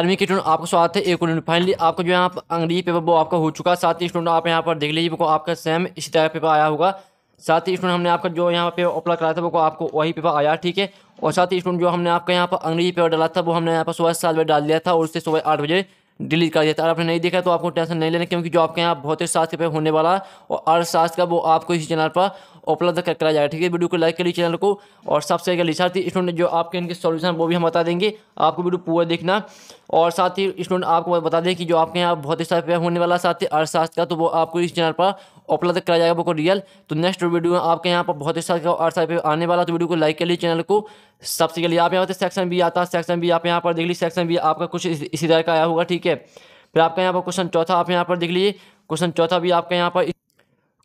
army की student आपका स्वागत है एक मिनट फाइनली आपको जो यहाँ पर अंग्रेजी पेपर वो आपका हो चुका है साथ ही स्टूडेंट आप यहाँ पर देख लीजिए वो आपका सेम इसी तरह पेपर आया होगा साथ ही स्टूडेंट हमने आपका जो यहाँ पे उपलब्ध कराया था वो आपको वही पेपर आया ठीक है और साथ ही स्टूडेंट जो हमने आपका यहाँ पर अंग्रेजी पेपर डाला था वो हमने यहाँ पर सुबह सात बजे डाल दिया था और उससे सुबह आठ बजे डिलीट कर दिया था अगर आपने नहीं देखा तो आपको टेंशन नहीं लेना क्योंकि जो आपके यहाँ भौतिक शास्त्र पे होने वाला और अर्थशास्त्र का वो आपको इसी चैनल पर उपलब्ध कराया जाएगा ठीक है वीडियो को लाइक करिए चैनल को और सब्सक्राइब कर लीजिए साथ ही स्टूडेंट जो आपके इनके सॉल्यूशन वो भी हम बता देंगे आपको वीडियो पूरा देखना और साथ ही स्टूडेंट आपको बता दें कि जो आपके यहाँ बहुत ही सारा होने वाला साथ ही अर्थशास्त्र का तो वो आपको इस चैनल पर उपलब्ध कराया जाएगा बिल्कुल रियल तो नेक्स्ट वीडियो में आपके यहाँ पर बहुत ही सारा अर्थशास्त्र आने वाला तो वीडियो को लाइक कर लिए चैनल को सबसे के लिए आप यहाँ पर सेक्शन भी आता है सेक्शन भी आप यहाँ पर देख लीजिए सेक्शन भी आपका कुछ इसी तरह का आया होगा ठीक है फिर आपका यहाँ पर क्वेश्चन चौथा आप यहाँ पर देख लीजिए क्वेश्चन चौथा भी आपका यहाँ पर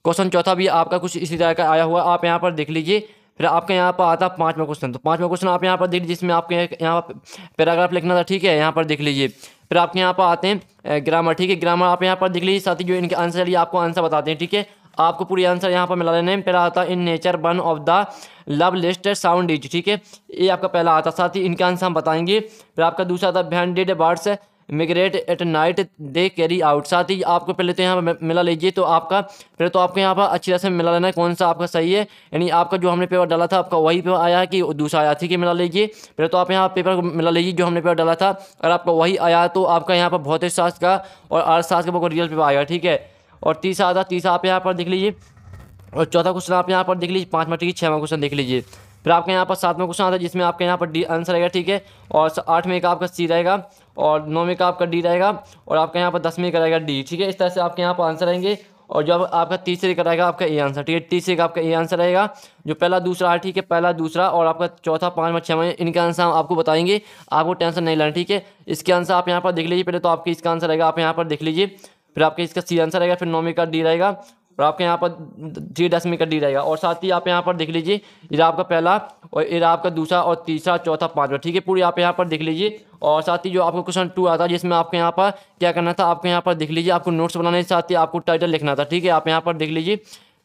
क्वेश्चन चौथा भी आपका कुछ इसी तरह का आया हुआ आप यहाँ पर देख लीजिए फिर आपके यहाँ पर आता है पाँचवा क्वेश्चन तो पाँचवा क्वेश्चन आप यहाँ पर देख लीजिए जिसमें आपके यहाँ पर पैराग्राफ लिखना था ठीक है यहाँ पर देख लीजिए फिर आपके यहाँ पर आते हैं ग्रामर ठीक है ग्रामर आप यहाँ पर देख लीजिए साथ ही जो इनके आंसर ये आपको आंसर बताते हैं ठीक है आपको पूरी आंसर यहाँ पर मिला लेना है पहला आता in nature one of the loveliest sound is ठीक है ये आपका पहला आता साथ ही इनके आंसर हम बताएंगे फिर आपका दूसरा आता banded birds migrate at night they carry out साथ ही आपको पहले तो यहाँ पर मिला लीजिए तो आपका पहले तो आपको यहाँ पर अच्छी तरह से मिला लेना है कौन सा आपका सही है यानी आपका जो हमने पेपर डाला था आपका वही पेपर आया है कि दूसरा आया थी कि मिला लीजिए पहले तो आप यहाँ पेपर को मिला लीजिए जो हमने पेपर डाला था अगर आपका वही आया तो आपका यहाँ पर भौतिक शास्त्र का और अर्थशास्त्र का रियल पेपर आएगा ठीक है और तीसरा आता तीसरा आप यहाँ पर देख लीजिए और चौथा क्वेश्चन आप यहाँ पर देख लीजिए पाँचवा ठीक है छः क्वेश्चन देख लीजिए फिर आपके यहाँ पर सात में क्वेश्चन आता है जिसमें आपके यहाँ पर डी आंसर रहेगा ठीक है और आठ में का आपका सी रहेगा और नौ में का आपका डी रहेगा और आपके यहाँ पर दस में का रहेगा डी ठीक है इस तरह से आपके यहाँ पर आंसर आएंगे और जब आपका तीसरे का रहेगा आपका ए आंसर ठीक है तीसरे का आपका ए आंसर रहेगा जो पहला दूसरा है ठीक है पहला दूसरा और आपका चौथा पाँचवा छवा इनका आंसर हम आपको बताएंगे आपको टेंशन नहीं लेना ठीक है इसके आंसर आप यहाँ पर देख लीजिए पहले तो आपके इसका आंसर रहेगा आप यहाँ पर देख लीजिए फिर आपके इसका सी आंसर रहेगा फिर नौमी का डी रहेगा और आपके यहाँ पर जी दशमी का दी जाएगा और साथ ही आप यहाँ पर देख लीजिए इराब का पहला और इराब का दूसरा और तीसरा चौथा पांचवा ठीक है पूरी आप यहाँ पर देख लीजिए और साथ ही जो आपको क्वेश्चन टू आता है जिसमें आपके यहाँ पर क्या करना था आपको यहाँ पर देख लीजिए आपको नोट्स बनाने साथ ही आपको टाइटल लिखना था ठीक है आप यहाँ पर देख लीजिए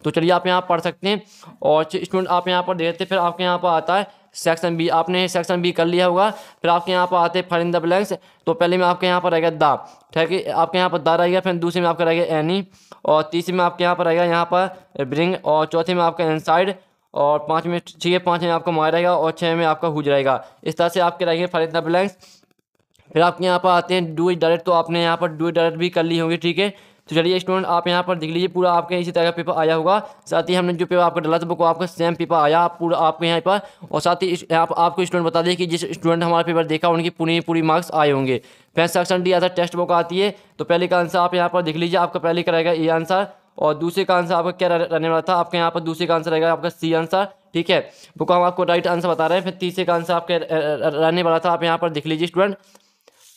तो चलिए आप यहाँ पढ़ सकते हैं और स्टूडेंट आप यहाँ पर देखते फिर आपके यहाँ पर आता है सेक्शन बी आपने सेक्शन बी कर लिया होगा फिर आपके यहाँ पर आते फर इन द ब्लैंक्स तो पहले में आपके यहाँ पर रहेगा द ठीक है आपके यहाँ पर द रहेगा फिर दूसरे में आपका रहेगा एनी और तीसरे में आपके यहाँ पर रहेगा यहाँ पर ब्रिंग और चौथे में आपका इनसाइड और पाँच में ठीक है पाँच में आपका मार रहेगा और छः में आपका हुज रहेगा इस तरह से आपके रहेंगे फर इन द ब्लैंक्स फिर आपके यहाँ पर आते हैं डू इट डायरेक्ट तो आपने यहाँ पर डू इट डायरेक्ट भी कर ली होगी ठीक है तो चलिए स्टूडेंट आप यहाँ पर देख लीजिए पूरा आपके इसी तरह का पेपर आया होगा साथ ही हमने जो पेपर आपका डाला था वो आपका सेम पेपर आया पूरा आपके यहाँ पर और साथ ही आप, आपको स्टूडेंट बता दें कि जिस स्टूडेंट हमारा पेपर देखा उनकी पूरी पूरी मार्क्स आए होंगे फैंस सेक्शन डी आता टेस्ट बुक आती है तो पहले का आंसर आप यहाँ पर देख लीजिए आपका पहले का रहेगा ए आंसर और दूसरे का आंसर आपका क्या रहने वाला था आपके यहाँ पर दूसरे का आंसर रहेगा आपका सी आंसर ठीक है बुक हम आपको राइट आंसर बता रहे हैं फिर तीसरे का आंसर आपके रहने वाला था आप यहाँ पर देख लीजिए स्टूडेंट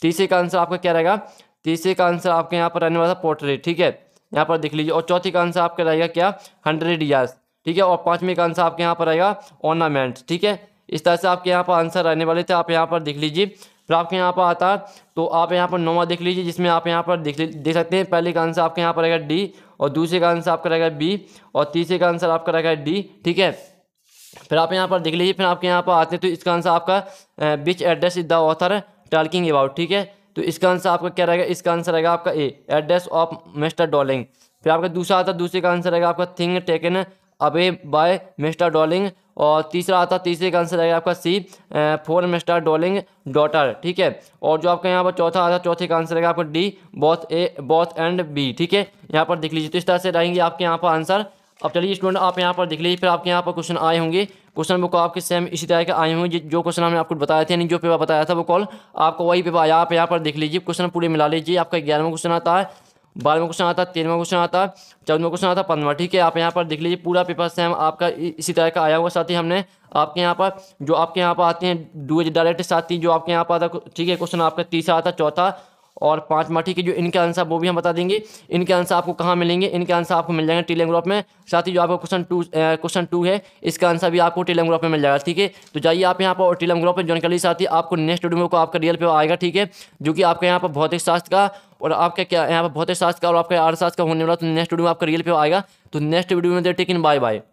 तीसरे का आंसर आपका क्या रहेगा तीसरे का आंसर आपके यहाँ पर आने वाला पोर्ट्रेट ठीक है यहाँ पर देख लीजिए और चौथी का आंसर आपका रहेगा क्या हंड्रेड ईयर्स ठीक है और पाँचवें का आंसर आपके यहाँ पर रहेगा ऑर्नामेंट ठीक है इस तरह से आपके यहाँ पर आंसर रहने वाले थे आप यहाँ पर देख लीजिए फिर आपके यहाँ पर आता है तो आप यहाँ पर नौवा देख लीजिए जिसमें आप यहाँ पर देख देख सकते हैं पहले का आंसर आपके यहाँ पर रहेगा डी और दूसरे का आंसर आपका रहेगा बी और तीसरे का आंसर आपका रहेगा डी ठीक है फिर आप यहाँ पर देख लीजिए फिर आपके यहाँ पर आते हैं तो इसका आंसर आपका which address is the author talking about ठीक है तो इसका आंसर आपका क्या रहेगा इसका आंसर रहेगा आपका A address of Mister Darling फिर आपका दूसरा आता दूसरे का आंसर रहेगा आपका thing taken away by Mister Darling और तीसरा आता तीसरे का आंसर रहेगा आपका C for Mister Darling daughter ठीक है और जो आपका यहाँ पर चौथा आता चौथे का आंसर रहेगा आपका D both A both and B ठीक है यहाँ पर देख लीजिए तो इस तरह से रहेंगे आपके यहाँ पर आंसर अब चलिए स्टूडेंट आप यहाँ पर देख लीजिए फिर आपके यहाँ पर क्वेश्चन आए होंगे क्वेश्चन बुक आपके सेम इसी तरह के आए होंगे जो क्वेश्चन हमने आपको बताया थे यानी जो पेपर बताया था वो कॉल आपको वही पेपर आया आप यहाँ पर देख लीजिए क्वेश्चन पूरे मिला लीजिए आपका ग्यारहवा क्वेश्चन आता है बारहवा क्वेश्चन आता है तेरहवा क्वेश्चन आता है चौदहवा क्वेश्चन आता है पंद्रह ठीक है आप यहाँ पर देख लीजिए पूरा पेपर सेम आपका इसी तरह का आया हुआ साथ ही हमने आपके यहाँ पर जो आपके यहाँ पर आते हैं डू डायरेक्ट साथ ही जो आपके यहाँ पर आता ठीक है क्वेश्चन आपका तीसरा आता चौथा और पाँच माठी के जो इनके आंसर वो भी हम बता देंगे इनके आंसर आपको कहाँ मिलेंगे इनके आंसर आपको मिल जाएंगे टेलियम ग्रुप में साथ ही जो आपका क्वेश्चन टू क्वेश्चन टू है इसका आंसर भी आपको टेलियम ग्रुप में मिल जाएगा ठीक है तो जाइए आप यहाँ पर टेलियम ग्रुप में ज्वाइन कर लीजिए साथ ही आपको नेक्स्ट वीडियो को आपका रियल पे आएगा ठीक है जो कि आपके यहाँ पर भौतिक शास्त्र का और आपका क्या यहाँ पर भौतिक शास्त्र का और आपका अर्थशास्त्र का होने वाला तो नेक्स्ट वीडियो में आपका रियल पे आएगा तो नेक्स्ट वीडियो में देर टेकिन बाय बाय